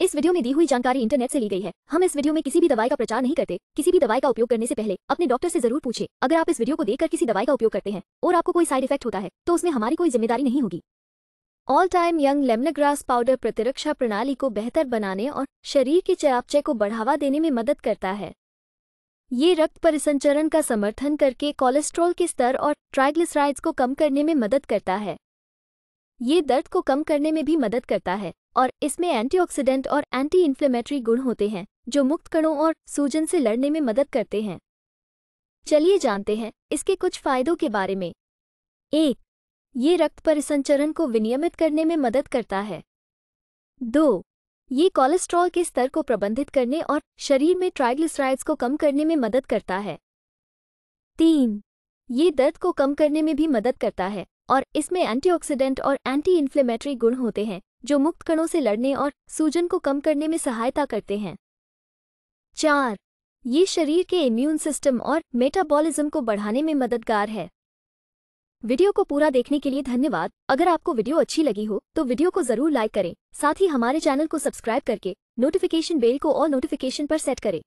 इस वीडियो में दी हुई जानकारी इंटरनेट से ली गई है हम इस वीडियो में किसी भी दवाई का प्रचार नहीं करते किसी भी दवाई का उपयोग करने से पहले अपने डॉक्टर से जरूर पूछे अगर आप इस वीडियो को देखकर किसी दवाई का उपयोग करते हैं और आपको कोई साइड इफेक्ट होता है तो उसमें हमारी कोई जिम्मेदारी नहीं होगी all time young lemongrass powder प्रतिरक्षा प्रणाली को बेहतर बनाने और शरीर के चयापचय को बढ़ावा देने में मदद करता है ये रक्त परिसंचरण का समर्थन करके कोलेस्ट्रॉल के स्तर और ट्राइग्लिसराइड्स को कम करने में मदद करता है ये दर्द को कम करने में भी मदद करता है और इसमें एंटीऑक्सीडेंट और एंटी इन्फ्लेमेटरी गुण होते हैं जो मुक्त कणों और सूजन से लड़ने में मदद करते हैं चलिए जानते हैं इसके कुछ फायदों के बारे में एक ये रक्त परिसंचरण को विनियमित करने में मदद करता है दो ये कोलेस्ट्रॉल के स्तर को प्रबंधित करने और शरीर में ट्राइग्लिसराइड्स को कम करने में मदद करता है तीन ये दर्द को कम करने में भी मदद करता है और इसमें एंटीऑक्सीडेंट और एंटी इन्फ्लेमेटरी गुण होते हैं जो मुक्त कणों से लड़ने और सूजन को कम करने में सहायता करते हैं चार ये शरीर के इम्यून सिस्टम और मेटाबॉलिज्म को बढ़ाने में मददगार है वीडियो को पूरा देखने के लिए धन्यवाद अगर आपको वीडियो अच्छी लगी हो तो वीडियो को जरूर लाइक करें साथ ही हमारे चैनल को सब्सक्राइब करके नोटिफिकेशन बेल को और नोटिफिकेशन पर सेट करें